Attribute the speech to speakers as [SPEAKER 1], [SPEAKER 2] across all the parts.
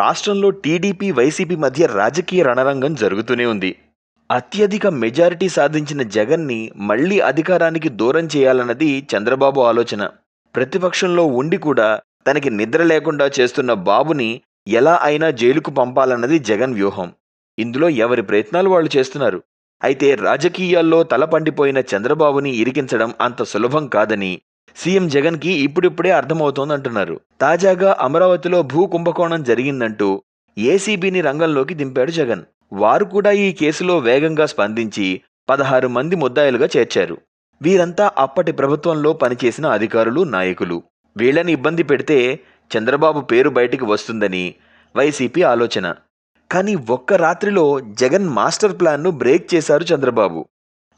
[SPEAKER 1] రాష్ట్రంలో TDP YCP మధ్య రాజకీయ రణరంగం జరుగుతూనే ఉంది అత్యధిక మెజారిటీ సాధించిన జగన్ని మళ్లీ అధికారానికి దూరం చేయాలన్నది చంద్రబాబు ఆలోచన ప్రతిపక్షంలో ఉండి కూడా తనకి నిద్ర లేకుండా చేస్తున్న బాబుని ఎలా అయినా జైలుకు పంపాలన్నది జగన్ వ్యూహం ఇందులో ఎవరి ప్రయత్నాలు వాళ్ళు చేస్తున్నారు అయితే రాజకీయాల్లో తల చంద్రబాబుని ఇరికించడం అంత సులభం కాదని సీఎం జగన్కి ఇప్పుడిప్పుడే అర్థమవుతోంది అంటున్నారు తాజాగా అమరావతిలో భూ కుంభకోణం జరిగిందంటూ ఏసీబీని రంగంలోకి దింపాడు జగన్ వారు కూడా ఈ కేసులో వేగంగా స్పందించి పదహారు మంది ముద్దాయిలుగా చేర్చారు వీరంతా అప్పటి ప్రభుత్వంలో పనిచేసిన అధికారులు నాయకులు వీళ్ళని ఇబ్బంది పెడితే చంద్రబాబు పేరు బయటికి వస్తుందని వైసీపీ ఆలోచన కానీ ఒక్క రాత్రిలో జగన్ మాస్టర్ ప్లాన్ను బ్రేక్ చేశారు చంద్రబాబు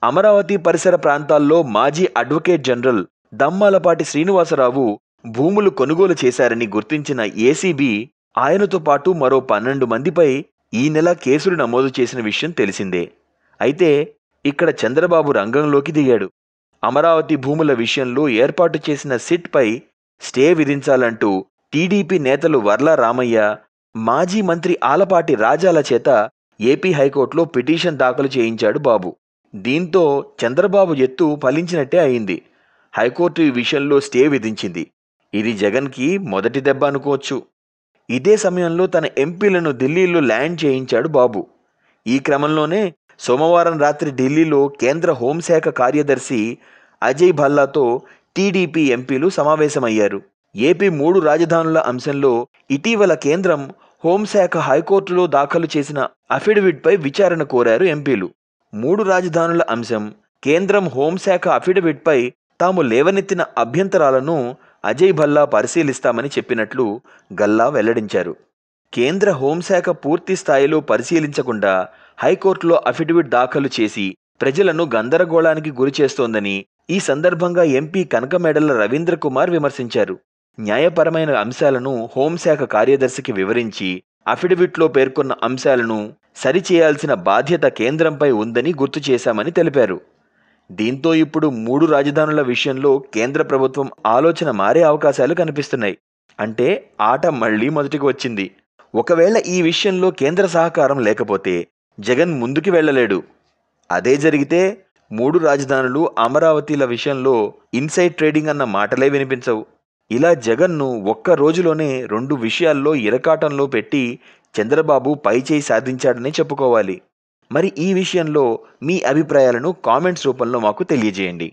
[SPEAKER 1] అమరావతి పరిసర ప్రాంతాల్లో మాజీ అడ్వకేట్ జనరల్ దమ్మాలపాటి శ్రీనివాసరావు భూములు కొనుగోలు చేశారని గుర్తించిన ఏసీబీ ఆయనతో పాటు మరో పన్నెండు మందిపై ఈ నెల కేసులు నమోదు చేసిన విషయం తెలిసిందే అయితే ఇక్కడ చంద్రబాబు రంగంలోకి దిగాడు అమరావతి భూముల విషయంలో ఏర్పాటు చేసిన సిట్పై స్టే విధించాలంటూ టీడీపీ నేతలు వర్ల రామయ్య మాజీ మంత్రి ఆలపాటి రాజాల చేత ఏపీ హైకోర్టులో పిటిషన్ దాఖలు చేయించాడు బాబు దీంతో చంద్రబాబు ఎత్తు ఫలించినట్టే అయింది హైకోర్టు ఈ విషయంలో స్టే విధించింది ఇది జగన్కి మొదటి దెబ్బ అనుకోవచ్చు ఇదే సమయంలో తన ఎంపీలను ఢిల్లీలో ల్యాండ్ చేయించాడు బాబు ఈ క్రమంలోనే సోమవారం రాత్రి ఢిల్లీలో కేంద్ర హోంశాఖ కార్యదర్శి అజయ్ భల్లాతో టీడీపీ ఎంపీలు సమావేశమయ్యారు ఏపీ మూడు రాజధానుల అంశంలో ఇటీవల కేంద్రం హోంశాఖ హైకోర్టులో దాఖలు చేసిన అఫిడవిట్పై విచారణ కోరారు ఎంపీలు మూడు రాజధానుల అంశం కేంద్రం హోంశాఖ అఫిడవిట్పై తాము లేవనెత్తిన అభ్యంతరాలను అజయ్ భల్లా పరిశీలిస్తామని చెప్పినట్లు గల్లా వెల్లడించారు కేంద్ర హోంశాఖ పూర్తి స్థాయిలో పరిశీలించకుండా హైకోర్టులో అఫిడవిట్ దాఖలు చేసి ప్రజలను గందరగోళానికి గురిచేస్తోందని ఈ సందర్భంగా ఎంపీ కనకమేడల రవీంద్ర కుమార్ విమర్శించారు న్యాయపరమైన అంశాలను హోంశాఖ కార్యదర్శికి వివరించి అఫిడవిట్లో పేర్కొన్న అంశాలను సరిచేయాల్సిన బాధ్యత కేంద్రంపై ఉందని గుర్తు చేశామని తెలిపారు దీంతో ఇప్పుడు మూడు రాజధానుల విషయంలో కేంద్ర ప్రభుత్వం ఆలోచన మారే అవకాశాలు కనిపిస్తున్నాయి అంటే ఆట మళ్లీ మొదటికి వచ్చింది ఒకవేళ ఈ విషయంలో కేంద్ర సహకారం లేకపోతే జగన్ ముందుకు వెళ్ళలేడు అదే జరిగితే మూడు రాజధానులు అమరావతిల విషయంలో ఇన్సైడ్ ట్రేడింగ్ అన్న మాటలే వినిపించవు ఇలా జగన్ను ఒక్క రోజులోనే రెండు విషయాల్లో ఇరకాటంలో పెట్టి చంద్రబాబు పైచేయి సాధించాడని చెప్పుకోవాలి మరి ఈ విషయంలో మీ అభిప్రాయాలను కామెంట్స్ రూపంలో మాకు తెలియజేయండి